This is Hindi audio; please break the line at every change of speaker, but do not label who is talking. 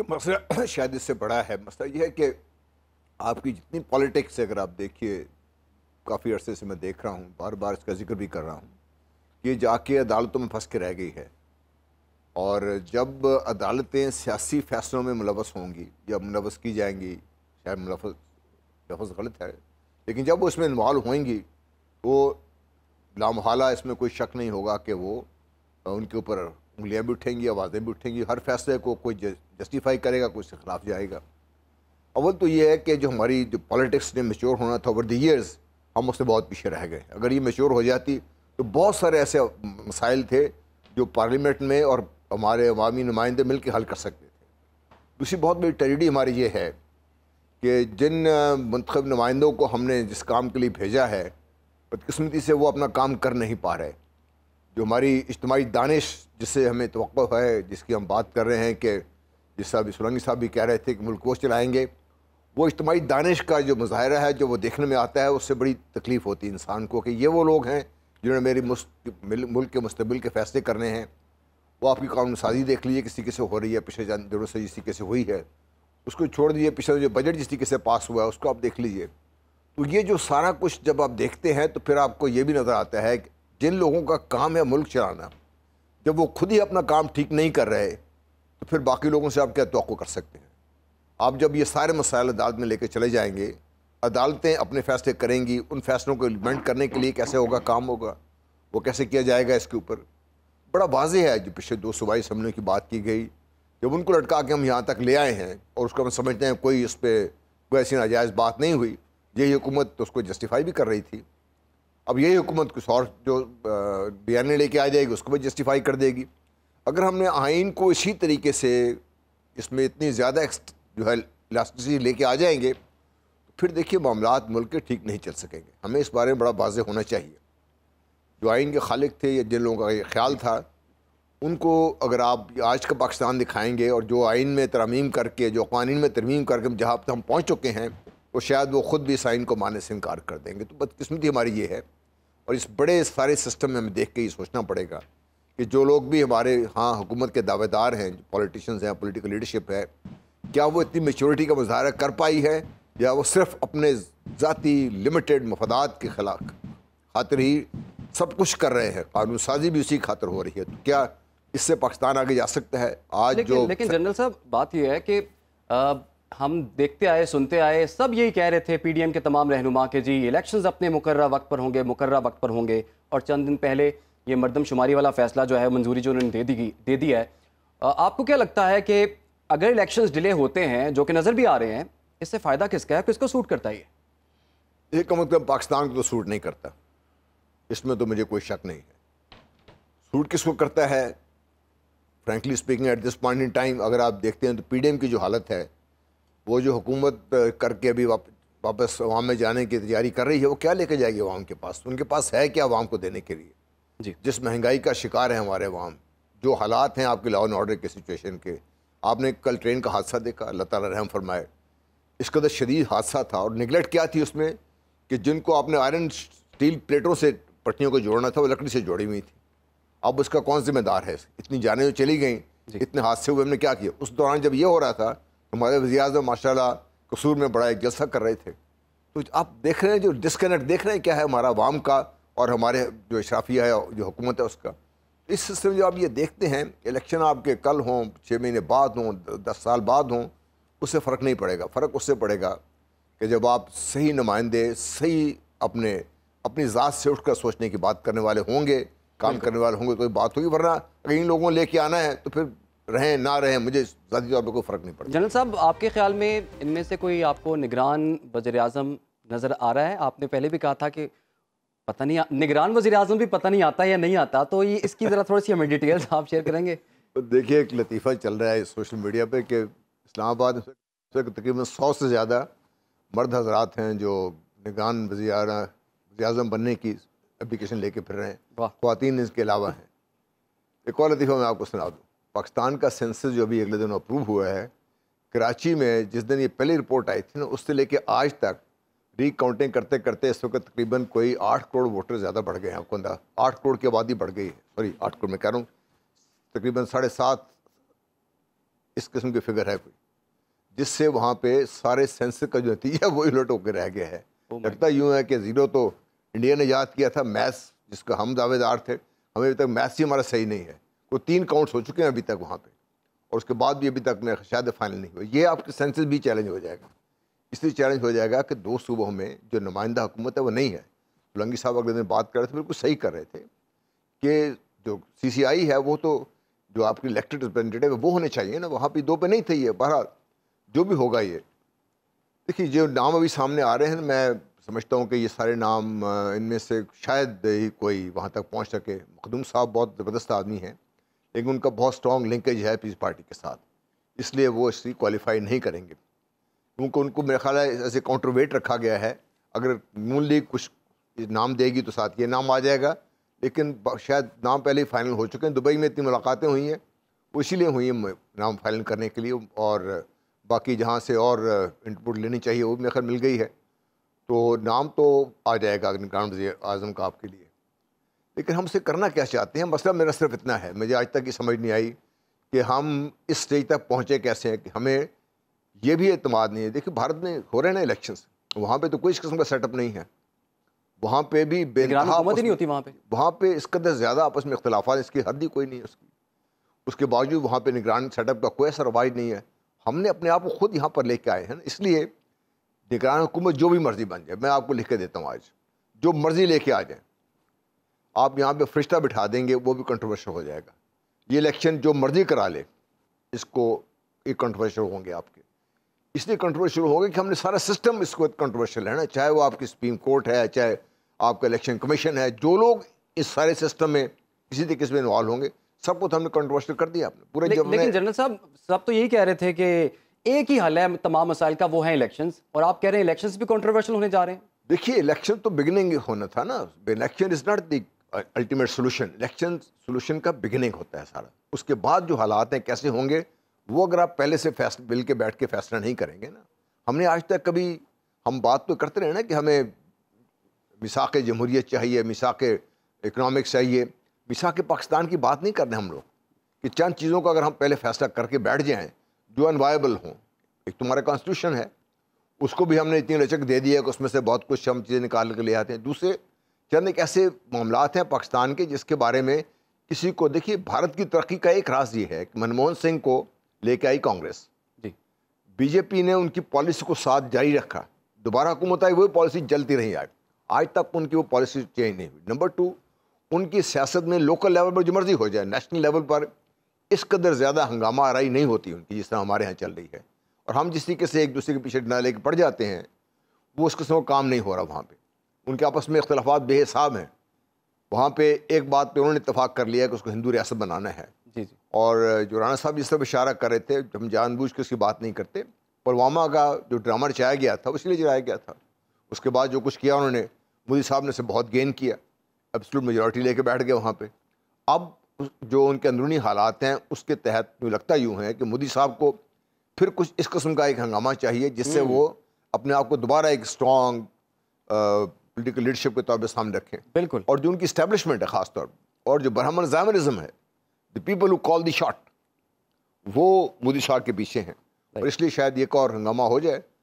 देखिए मसला शायद इससे बड़ा है मसला यह है कि आपकी जितनी पॉलिटिक्स है अगर आप देखिए काफ़ी अरसे से मैं देख रहा हूँ बार बार इसका जिक्र भी कर रहा हूँ ये जाके अदालतों में फंस के रह गई है और जब अदालतें सियासी फैसलों में मुलवस होंगी या मुलवस की जाएंगी शायद मुलवस लफज गलत है लेकिन जब वो इसमें इन्वॉल्व होंगी तो लामहाला इसमें कोई शक नहीं होगा कि वो उनके ऊपर उंगलियाँ भी उठेंगी आवाज़ें भी उठेंगी हर फैसले को कोई जस्टिफाई करेगा कोई उसके खिलाफ जाएगा अव्वल तो ये है कि जो हमारी जो पॉलिटिक्स ने मेच्योर होना था ओवर द ईयर्स हम उससे बहुत पीछे रह गए अगर ये मेच्योर हो जाती तो बहुत सारे ऐसे मसाइल थे जो पार्लियामेंट में और हमारे अवामी नुमाइंदे मिल के हल कर सकते थे दूसरी बहुत बड़ी ट्रेजिडी हमारी ये है कि जिन मंतखब नुमाइंदों को हमने जिस काम के लिए भेजा है बदकस्मती से वो अपना काम कर नहीं पा रहे जो हमारी इज्तमाही दानिश जिससे हमें तो है जिसकी हम बात कर रहे हैं कि जिस साहब सोलंगी साहब भी कह रहे थे कि मुल्क वो चलाएँगे वो इज्तमाही दानिश का जो मुजाहरा है जो वो देखने में आता है उससे बड़ी तकलीफ़ होती है इंसान को कि ये वो लोग हैं जिन्होंने मेरी मुल्क के मुस्तबिल के फैसले करने हैं वो आपकी कानून साजी देख लीजिए किस तरीके से हो रही है पिछले दिनों से जिस तरीके से हुई है उसको छोड़ दीजिए पिछले जो बजट जिस तरीके से पास हुआ है उसको आप देख लीजिए तो ये जो सारा कुछ जब आप देखते हैं तो फिर आपको ये भी नज़र आता है जिन लोगों का काम है मुल्क चलाना जब वो खुद ही अपना काम ठीक नहीं कर रहे तो फिर बाकी लोगों से आप क्या तो कर सकते हैं आप जब ये सारे मसाइल अदालत में लेकर चले जाएंगे अदालतें अपने फैसले करेंगी उन फैसलों को इम्प्लीमेंट करने के लिए कैसे होगा काम होगा वो कैसे किया जाएगा इसके ऊपर बड़ा वाज है जो पिछले दो सूबाई असम्बलियों की बात की गई जब उनको लटका के हम यहाँ तक ले आए हैं और उसको हम समझते हैं कोई इस पर कोई ऐसी नाजायज़ बात नहीं हुई यही हुकूमत तो उसको जस्टिफाई भी कर रही थी अब यही हुकूमत कुछ और जो बयान लेके आ जाएगी उसको भी जस्टिफाई कर देगी अगर हमने आइन को इसी तरीके से इसमें इतनी ज़्यादा जो है इलास्टिसिटी लेके आ जाएंगे तो फिर देखिए मामला मुल्क के ठीक नहीं चल सकेंगे हमें इस बारे में बड़ा वाजह होना चाहिए जो आइन के खालिक थे या जिन लोगों का ये ख्याल था उनको अगर आप आज का पाकिस्तान दिखाएंगे और जो आइन में तरमीम करके जो कानून में तरमीम करके जहाँ तक हम पहुँच चुके हैं तो शायद वो ख़ुद भी इस आइन को मानने से इनकार कर देंगे तो बदकस्मती हमारी ये है और इस बड़े सारे सिस्टम में हमें देख के ये सोचना पड़ेगा कि जो लोग भी हमारे हाँ हुकूमत के दावेदार हैं पॉलिटिशियंस हैं पॉलिटिकल लीडरशिप है क्या वो इतनी मेचोरिटी का मुजाहरा कर पाई है या वो सिर्फ अपने ज़ाती लिमिटेड मफादात के खिलाफ खातिर ही सब कुछ कर रहे हैं कानून साजी भी उसी खातर हो रही है तो क्या इससे पाकिस्तान आगे जा सकता है आज लेकिन, जो लेकिन जनरल साहब बात यह है कि आ, हम देखते आए सुनते आए सब यही कह रहे थे पीडीएम के तमाम रहनुमा के जी इलेक्शंस अपने मुकर्रा वक्त पर होंगे मुकर्रा वक्त पर होंगे और चंद दिन पहले ये मरदमशुमारी वाला फैसला जो है मंजूरी जो उन्होंने दे दी दे दी है आपको क्या लगता है कि अगर इलेक्शंस डिले होते हैं जो कि नज़र भी आ रहे हैं इससे फ़ायदा किसका है किसको सूट करता है ये कम अज़ कम पाकिस्तान को तो सूट नहीं करता इसमें तो मुझे कोई शक नहीं है सूट किसको करता है frankly speaking at this point in time अगर आप देखते हैं तो पीडीएम की जो हालत है वो जो हुकूमत करके अभी वापस वहाँ में जाने की तैयारी कर रही है वो क्या लेके जाएगी अवाम के पास उनके पास है क्या अवाम को देने के लिए जी जिस महंगाई का शिकार है हमारे वाम जो हालात हैं आपके लॉ एंड ऑर्डर के सिचुएशन के आपने कल ट्रेन का हादसा देखा अल्लाह ताला रहम फरमाए इस कदर शदीद हादसा था और निगलेक्ट क्या थी उसमें कि जिनको आपने आयरन स्टील प्लेटों से पटनियों को जोड़ना था वो लकड़ी से जोड़ी हुई थी अब उसका कौन जिम्मेदार है इतनी जाने जो तो चली गई इतने हादसे हुए हमने क्या किया उस दौरान जब ये हो रहा था हमारे वजी अजम माशा कसूर में बड़ा एक जलसा कर रहे थे तो आप देख रहे हैं जो डिसकनेक्ट देख रहे हैं क्या है हमारा वाम का और हमारे जो इशराफिया है जो हुकूमत है उसका इस सिलसिले में जो आप ये देखते हैं इलेक्शन आपके कल हों छः महीने बाद हों दस साल बाद हों उससे फ़र्क नहीं पड़ेगा फ़र्क उससे पड़ेगा कि जब आप सही नुमाइंदे सही अपने अपनी ज़ात से उठकर सोचने की बात करने वाले होंगे काम करने वाले होंगे तो बात होगी वरना अगर इन लोगों लेके आना है तो फिर रहें ना रहें मुझे ज़ाती तौर पर कोई फ़र्क नहीं पड़ता जनरल साहब आपके ख्याल में इनमें से कोई आपको निगरान वजर अजम नज़र आ रहा है आपने पहले भी कहा था कि पता नहीं निगरान वजी अजम भी पता नहीं आता या नहीं आता तो ये इसकी ज़रा थोड़ी सी हमें डिटेल्स आप शेयर करेंगे तो देखिए एक लतीफ़ा चल रहा है सोशल मीडिया पर कि इस्लामाबाद से तकरीबन सौ से ज़्यादा मर्द हजरात हैं जो निगरान वजी अजम बनने की अप्लीकेशन लेके फिर रहे हैं खुवान इसके अलावा हैं एक और लतीफ़ा मैं आपको सुना दूँ पाकिस्तान का सेंसस जो अभी अगले दिन अप्रूव हुआ है कराची में जिस दिन ये पहली रिपोर्ट आई थी ना उससे लेके आज तक रिकाउंटिंग करते करते इस वक्त तकरीबन कोई आठ करोड़ वोटर ज़्यादा बढ़ गए हैं कुंदा आठ करोड़ की आबादी बढ़ गई है सॉरी आठ करोड़ में कह रहा हूँ तकरीबन साढ़े सात इस किस्म की फिगर है कोई जिससे वहाँ पे सारे सेंसर का जो नतीजा वो उलट होकर रह गया है oh लगता यूँ है कि ज़ीरो तो इंडिया ने याद किया था मैथ्स जिसका हम दावेदार थे हमें अभी तक मैथ्स ही हमारा सही नहीं है वो तीन काउंट्स हो चुके हैं अभी तक वहाँ पर और उसके बाद भी अभी तक शायद फाइनल नहीं हुआ ये आपके सेंसेस भी चैलेंज हो जाएगा इसलिए चैलेंज हो जाएगा कि दो सूबों में जो नुमाइंदा हुकूमत है वो नहीं है लंगी साहब अगले दिन बात कर रहे थे बिल्कुल सही कर रहे थे कि जो सीसीआई है वो तो जो आपके इलेक्टेड रिप्रेजेंटेटिव है वो होने चाहिए ना वहाँ पे दो पे नहीं थे ये बहरहाल जो भी होगा ये देखिए जो नाम अभी सामने आ रहे हैं मैं समझता हूँ कि ये सारे नाम इनमें से शायद ही कोई वहाँ तक पहुँच सके मखदूम साहब बहुत ज़बरदस्त आदमी हैं लेकिन उनका बहुत स्ट्रॉन्ग लिंकेज है पीस पार्टी के साथ इसलिए वो इसी क्वालिफाई नहीं करेंगे क्योंकि उनको मेरा ख्याल है ऐसे कॉन्ट्रोवेट रखा गया है अगर नून लीग कुछ नाम देगी तो साथ ये नाम आ जाएगा लेकिन शायद नाम पहले ही फाइनल हो चुके हैं दुबई में इतनी मुलाकातें हुई हैं वो इसीलिए हुई हैं नाम फाइनल करने के लिए और बाकी जहाँ से और इनपुट लेनी चाहिए वो मेरे ख्याल मिल गई है तो नाम तो आ जाएगा निगरान वजी अजम का आपके लिए लेकिन हम उसे करना क्या चाहते हैं मसला मेरा सिर्फ इतना है मुझे आज तक ये समझ नहीं आई कि हम इस स्टेज तक पहुँचे कैसे हैं कि हमें ये भी अतमाद नहीं है देखिए भारत में हो रहे ना इलेक्शन वहाँ पर तो कोई इस किस्म का सेटअप नहीं है वहाँ पे भी बेहद हाँ, नहीं होती वहाँ पे वहाँ पे इस कदर ज़्यादा आपस में इख्तलाफा इसकी हद ही कोई नहीं है उसकी उसके बावजूद वहाँ पे निगरान सेटअप का कोई असर वाइज नहीं है हमने अपने आप को खुद यहाँ पर लेके आए हैं इसलिए निगरान हुकूमत जो भी मर्ज़ी बन जाए मैं आपको लिख के देता हूँ आज जो मर्ज़ी लेके आ जाए आप यहाँ पर फरिश्ता बिठा देंगे वो भी कंट्रोवर्शल हो जाएगा ये इलेक्शन जो मर्ज़ी करा ले इसको एक कंट्रोवर्शल होंगे आपके इसलिए कंट्रोवर्शियल होगा कि हमने सारा सिस्टम इसको कंट्रोवर्शियल है ना चाहे वो आपकी सुप्रीम कोर्ट है चाहे आपका इलेक्शन कमीशन है जो लोग इस सारे सिस्टम में किसी तरीके से इन्वॉल्व होंगे सबको तो हमने कंट्रोवर्शियल कर दिया आपने पूरे ले, लेकिन जनरल साहब सब तो यही कह रहे थे कि एक ही हल है तमाम मसाइल का वो है इलेक्शंस और आप कह रहे हैं इलेक्शंस भी कंट्रोवर्शियल होने जा रहे हैं देखिए इलेक्शन तो बिगनिंग होना था ना election is not the ultimate solution election solution का बिगिनिंग होता है सारा उसके बाद जो हालात हैं कैसे होंगे वो अगर आप पहले से फैसला मिल के बैठ के फैसला नहीं करेंगे ना हमने आज तक कभी हम बात तो करते रहे ना कि हमें मिसाक जमहूरीत चाहिए मिसाक इकनॉमिक्स चाहिए मिसाक पाकिस्तान की बात नहीं कर रहे हम लोग कि चंद चीज़ों का अगर हम पहले फैसला करके बैठ जाएँ जो अनवायबल हों एक तुम्हारा तो कॉन्स्टिट्यूशन है उसको भी हमने इतनी लचक दे दी है कि उसमें से बहुत कुछ हम चीज़ें निकाल के ले आते हैं दूसरे चंद एक ऐसे मामला हैं पाकिस्तान के जिसके बारे में किसी को देखिए भारत की तरक्की का एक राज ये है कि मनमोहन सिंह को लेके आई कांग्रेस जी बीजेपी ने उनकी पॉलिसी को साथ जारी रखा दोबारा हुकूमत आई वही पॉलिसी चलती रही आज आज तक उनकी वो पॉलिसी चेंज नहीं हुई नंबर टू उनकी सियासत में लोकल लेवल पर जो मर्जी हो जाए नेशनल लेवल पर इस कदर ज़्यादा हंगामा आरई नहीं होती उनकी जिस तरह हमारे यहाँ चल रही है और हम जिस तरीके से एक दूसरे के पीछे डिना लेके पड़ जाते हैं वो उस किस्म का काम नहीं हो रहा वहाँ पर उनके आपस में इख्तलाफा बेहसाब हैं वहाँ पर एक बात पर उन्होंने इतफाक़ कर लिया कि उसको हिंदू रियासत बनाना है जी जी और जो राणा साहब जिस तरफ इशारा कर रहे थे हम जानबूझ के उसकी बात नहीं करते पुलवामा का जो ड्रामा रचाया गया था उसलिए चलाया गया था उसके बाद जो कुछ किया उन्होंने मोदी साहब ने उसे बहुत गेन किया एब्सलूट मेजोरिटी लेके बैठ गए वहाँ पर अब जो उनके अंदरूनी हालात हैं उसके तहत लगता यूँ है कि मोदी साहब को फिर कुछ इस कस्म का एक हंगामा चाहिए जिससे वो हम्म। अपने आप को दोबारा एक स्ट्रॉन्ग पोलिटिकल लीडरशिप के तौर पर सामने रखें बिल्कुल और जो उनकी स्टैब्लिशमेंट है खासतौर पर और जो बरहमन जामरिज्म है the people who call the shot वो मोदी शाह के पीछे हैं और इसलिए शायद एक और हंगामा हो जाए